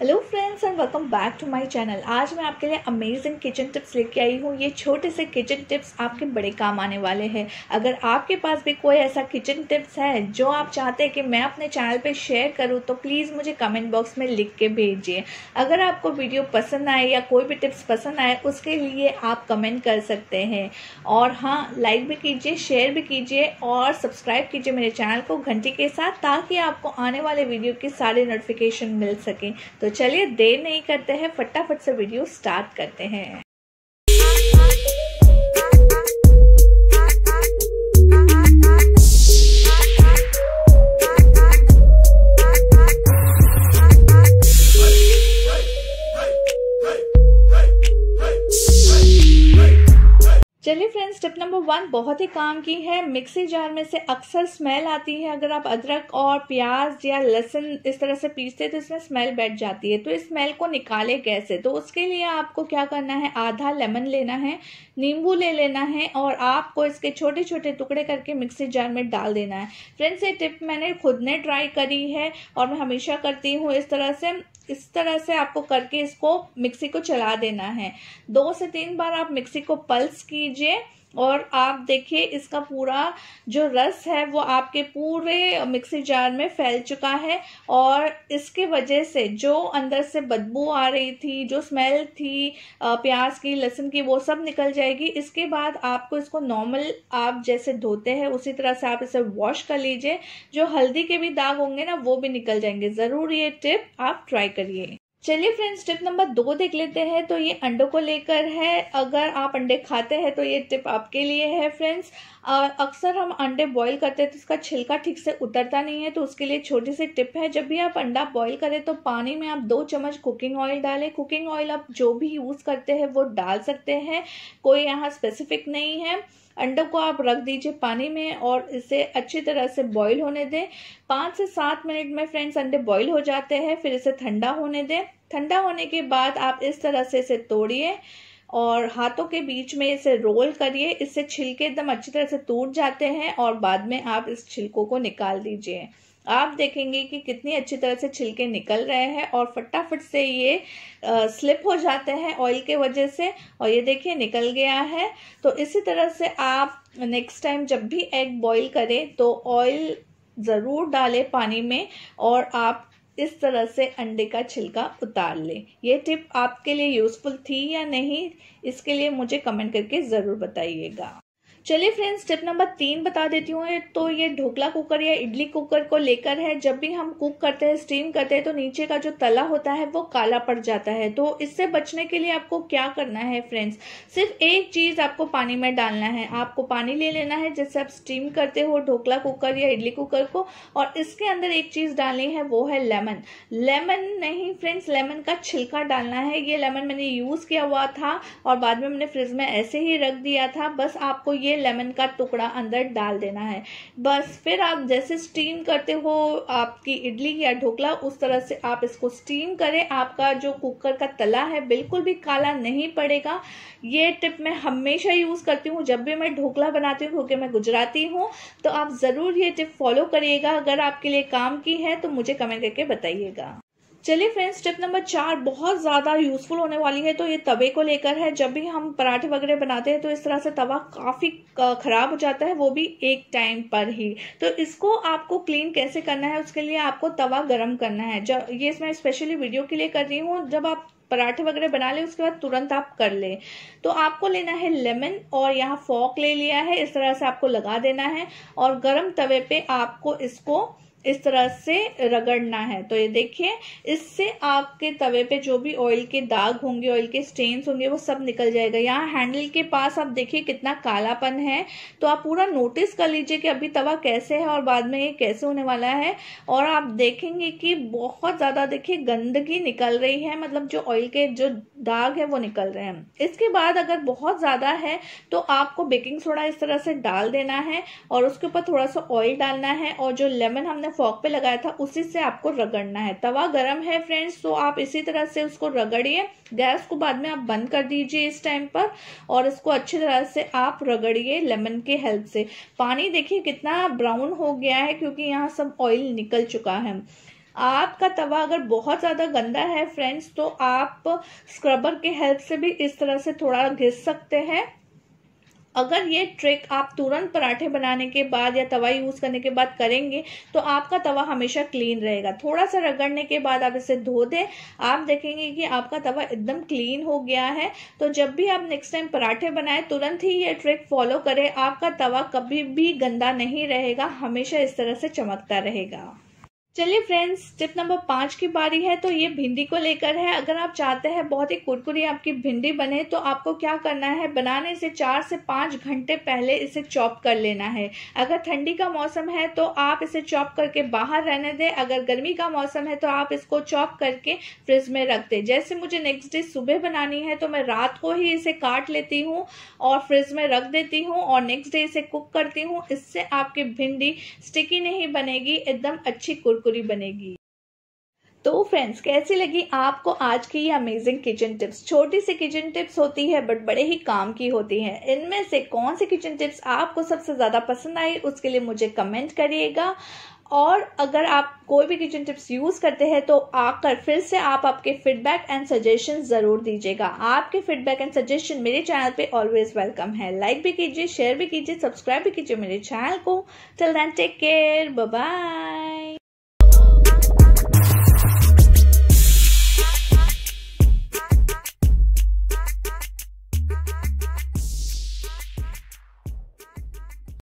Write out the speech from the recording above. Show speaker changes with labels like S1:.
S1: hello friends and welcome back to my channel आज मैं आपके लिए अमेजिंग किचन टिप्स लेके आई हूँ ये छोटे से किचन टिप्स आपके बड़े काम आने वाले हैं अगर आपके पास भी कोई ऐसा किचन टिप्स है जो आप चाहते हैं कि मैं अपने चैनल पे शेयर करूँ तो प्लीज़ मुझे कमेंट बॉक्स में लिख के भेजिए अगर आपको वीडियो पसंद आए या कोई भी टिप्स पसंद आए उसके लिए आप कमेंट कर सकते हैं और हाँ लाइक भी कीजिए शेयर भी कीजिए और सब्सक्राइब कीजिए मेरे चैनल को घंटी के साथ ताकि आपको आने वाले वीडियो की सारी नोटिफिकेशन मिल सकें तो तो चलिए देर नहीं करते हैं फटाफट से वीडियो स्टार्ट करते हैं चलिए फ्रेंड्स स्टेप नंबर वन बहुत ही काम की है मिक्सी जार में से अक्सर स्मेल आती है अगर आप अदरक और प्याज या लहसुन इस तरह से पीसते हैं तो इसमें स्मेल बैठ जाती है तो इस स्मेल को निकाले कैसे तो उसके लिए आपको क्या करना है आधा लेमन लेना है नींबू ले लेना है और आपको इसके छोटे छोटे टुकड़े करके मिक्सी जार में डाल देना है फ्रेंड्स ये टिप मैंने खुद ने ट्राई करी है और मैं हमेशा करती हूँ इस तरह से इस तरह से आपको करके इसको मिक्सी को चला देना है दो से तीन बार आप मिक्सी को पल्स कीजिए और आप देखिए इसका पूरा जो रस है वो आपके पूरे मिक्सी जार में फैल चुका है और इसके वजह से जो अंदर से बदबू आ रही थी जो स्मेल थी प्याज की लहसुन की वो सब निकल जाएगी इसके बाद आपको इसको नॉर्मल आप जैसे धोते हैं उसी तरह से आप इसे वॉश कर लीजिए जो हल्दी के भी दाग होंगे ना वो भी निकल जाएंगे ज़रूर ये टिप आप ट्राई करिए चलिए फ्रेंड्स टिप नंबर दो देख लेते हैं तो ये अंडों को लेकर है अगर आप अंडे खाते हैं तो ये टिप आपके लिए है फ्रेंड्स अक्सर हम अंडे बॉईल करते हैं तो उसका छिलका ठीक से उतरता नहीं है तो उसके लिए छोटी सी टिप है जब भी आप अंडा बॉईल करें तो पानी में आप दो चम्मच कुकिंग ऑयल डालें कुकिंग ऑयल आप जो भी यूज़ करते हैं वो डाल सकते हैं कोई यहाँ स्पेसिफिक नहीं है अंडों को आप रख दीजिए पानी में और इसे अच्छी तरह से बॉईल होने दें पाँच से सात मिनट में फ्रेंड्स अंडे बॉईल हो जाते हैं फिर इसे ठंडा होने दें ठंडा होने के बाद आप इस तरह से इसे तोड़िए और हाथों के बीच में इसे रोल करिए इससे छिलके एकदम अच्छी तरह से टूट जाते हैं और बाद में आप इस छिलकों को निकाल दीजिए आप देखेंगे कि कितनी अच्छी तरह से छिलके निकल रहे हैं और फटाफट से ये आ, स्लिप हो जाते हैं ऑयल के वजह से और ये देखिए निकल गया है तो इसी तरह से आप नेक्स्ट टाइम जब भी एग बॉईल करें तो ऑयल ज़रूर डालें पानी में और आप इस तरह से अंडे का छिलका उतार लें ये टिप आपके लिए यूज़फुल थी या नहीं इसके लिए मुझे कमेंट करके ज़रूर बताइएगा चलिए फ्रेंड्स स्टेप नंबर तीन बता देती हूँ तो ये ढोकला कुकर या इडली कुकर को लेकर है जब भी हम कुक करते हैं स्टीम करते हैं तो नीचे का जो तला होता है वो काला पड़ जाता है तो इससे बचने के लिए आपको क्या करना है फ्रेंड्स सिर्फ एक चीज़ आपको पानी में डालना है आपको पानी ले लेना है जैसे आप स्टीम करते हो ढोकला कुकर या इडली कुकर को और इसके अंदर एक चीज़ डालनी है वो है लेमन लेमन नहीं फ्रेंड्स लेमन का छिलका डालना है ये लेमन मैंने यूज़ किया हुआ था और बाद में मैंने फ्रिज में ऐसे ही रख दिया था बस आपको ये लेमन का टुकड़ा अंदर डाल देना है बस फिर आप जैसे स्टीम करते हो आपकी इडली या ढोकला उस तरह से आप इसको स्टीम करें आपका जो कुकर का तला है बिल्कुल भी काला नहीं पड़ेगा ये टिप मैं हमेशा यूज़ करती हूँ जब भी मैं ढोकला बनाती हूँ क्योंकि मैं गुजराती हूँ तो आप ज़रूर ये टिप फॉलो करिएगा अगर आपके लिए काम की है तो मुझे कमेंट करके बताइएगा चलिए फ्रेंड्स स्टेप नंबर चार बहुत ज़्यादा यूजफुल होने वाली है तो ये तवे को लेकर है जब भी हम पराठे वगैरह बनाते हैं तो इस तरह से तवा काफ़ी ख़राब हो जाता है वो भी एक टाइम पर ही तो इसको आपको क्लीन कैसे करना है उसके लिए आपको तवा गर्म करना है जब ये मैं स्पेशली वीडियो के लिए कर रही हूँ जब आप पराठे वगैरह बना ले उसके बाद तुरंत आप कर ले तो आपको लेना है लेमन और यहाँ फॉक ले लिया है इस तरह से आपको लगा देना है और गर्म तवे पे आपको इसको इस तरह से रगड़ना है तो ये देखिए इससे आपके तवे पे जो भी ऑयल के दाग होंगे ऑयल के स्टेन्स होंगे वो सब निकल जाएगा यहाँ हैंडल के पास आप देखिए कितना कालापन है तो आप पूरा नोटिस कर लीजिए कि अभी तवा कैसे है और बाद में ये कैसे होने वाला है और आप देखेंगे कि बहुत ज़्यादा देखिए गंदगी निकल रही है मतलब जो ऑयल के जो दाग है वो निकल रहे हैं इसके बाद अगर बहुत ज़्यादा है तो आपको बेकिंग सोडा इस तरह से डाल देना है और उसके ऊपर थोड़ा सा ऑयल डालना है और जो लेमन हमने फॉक पे लगाया था उसी से आपको रगड़ना है तवा गर्म है फ्रेंड्स तो आप इसी तरह से उसको रगड़िए गैस को बाद में आप बंद कर दीजिए इस टाइम पर और इसको अच्छी तरह से आप रगड़िए लेमन के हेल्प से पानी देखिए कितना ब्राउन हो गया है क्योंकि यहाँ सब ऑयल निकल चुका है आपका तवा अगर बहुत ज़्यादा गंदा है फ्रेंड्स तो आप स्क्रबर के हेल्प से भी इस तरह से थोड़ा घिस सकते हैं अगर ये ट्रिक आप तुरंत पराठे बनाने के बाद या तवा यूज़ करने के बाद करेंगे तो आपका तवा हमेशा क्लीन रहेगा थोड़ा सा रगड़ने के बाद आप इसे धो दें आप देखेंगे कि आपका तवा एकदम क्लीन हो गया है तो जब भी आप नेक्स्ट टाइम पराठे बनाए तुरंत ही ये ट्रिक फॉलो करें आपका तवा कभी भी गंदा नहीं रहेगा हमेशा इस तरह से चमकता रहेगा चलिए फ्रेंड्स टिप नंबर पाँच की बारी है तो ये भिंडी को लेकर है अगर आप चाहते हैं बहुत ही कुरकुरी आपकी भिंडी बने तो आपको क्या करना है बनाने से चार से पाँच घंटे पहले इसे चॉप कर लेना है अगर ठंडी का मौसम है तो आप इसे चॉप करके बाहर रहने दें अगर गर्मी का मौसम है तो आप इसको चॉप करके फ्रिज में रख दें जैसे मुझे नेक्स्ट डे सुबह बनानी है तो मैं रात को ही इसे काट लेती हूँ और फ्रिज में रख देती हूँ और नेक्स्ट डे इसे कुक करती हूँ इससे आपकी भिंडी स्टिकी नहीं बनेगी एकदम अच्छी कुरकुरी कुरकुरी बनेगी तो फ्रेंड्स कैसी लगी आपको आज की ये अमेजिंग किचन टिप्स छोटी सी किचन टिप्स होती है बट बड़े ही काम की होती है इनमें से कौन सी किचन टिप्स आपको सबसे ज़्यादा पसंद आई उसके लिए मुझे कमेंट करिएगा और अगर आप कोई भी किचन टिप्स यूज़ करते हैं तो आकर फिर से आप आपके फीडबैक एंड सजेशन ज़रूर दीजिएगा आपके फीडबैक एंड सजेशन मेरे चैनल पे ऑलवेज वेलकम है लाइक भी कीजिए शेयर भी कीजिए सब्सक्राइब भी कीजिए मेरे चैनल को चल दें टेक केयर बाय